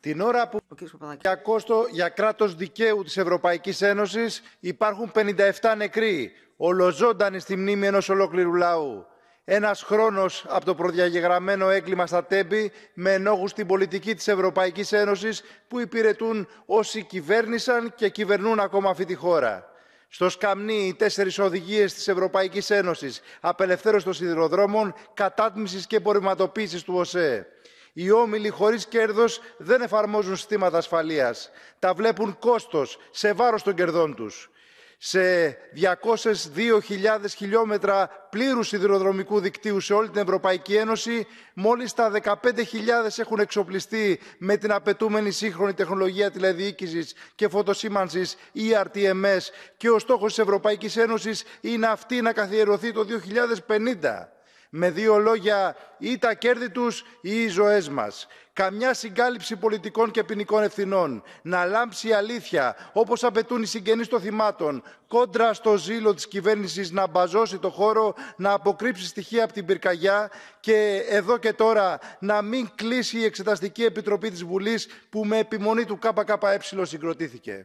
Την ώρα που για κόστο για κράτος δικαίου της Ευρωπαϊκής Ένωσης υπάρχουν 57 νεκροί, ολοζώντανοι στη μνήμη ενός ολόκληρου λαού. Ένας χρόνος από το προδιαγεγραμμένο έγκλημα στα τέμπη με ενόχους στην πολιτική της Ευρωπαϊκής Ένωσης που υπηρετούν όσοι κυβέρνησαν και κυβερνούν ακόμα αυτή τη χώρα. Στο σκαμνί οι τέσσερις οδηγίες της Ευρωπαϊκής Ένωσης, απελευθέρωση των σιδηροδρόμων, κατάτμισης και πορηματοποίηση του ΟΣΕ. Οι όμιλοι χωρίς κέρδος δεν εφαρμόζουν στήματα ασφαλείας. Τα βλέπουν κόστος σε βάρος των κερδών τους. Σε 202.000 χιλιόμετρα πλήρους σιδηροδρομικού δικτύου σε όλη την Ευρωπαϊκή Ένωση, μόλις τα 15.000 έχουν εξοπλιστεί με την απαιτούμενη σύγχρονη τεχνολογία τηλεδιοίκησης και ή ERTMS και ο στόχος της Ευρωπαϊκής Ένωσης είναι αυτή να καθιερωθεί το 2050. Με δύο λόγια, ή τα κέρδη τους ή οι ζωές μας. Καμιά συγκάλυψη πολιτικών και ποινικών ευθυνών. Να λάμψει η αλήθεια, όπως απαιτούν οι συγγενείς των θυμάτων, κόντρα στο ζήλο της κυβέρνησης να μπαζώσει το χώρο, να αποκρύψει στοιχεία από την πυρκαγιά και εδώ και τώρα να μην κλείσει η Εξεταστική Επιτροπή της Βουλής που με επιμονή του ΚΚΕ συγκροτήθηκε.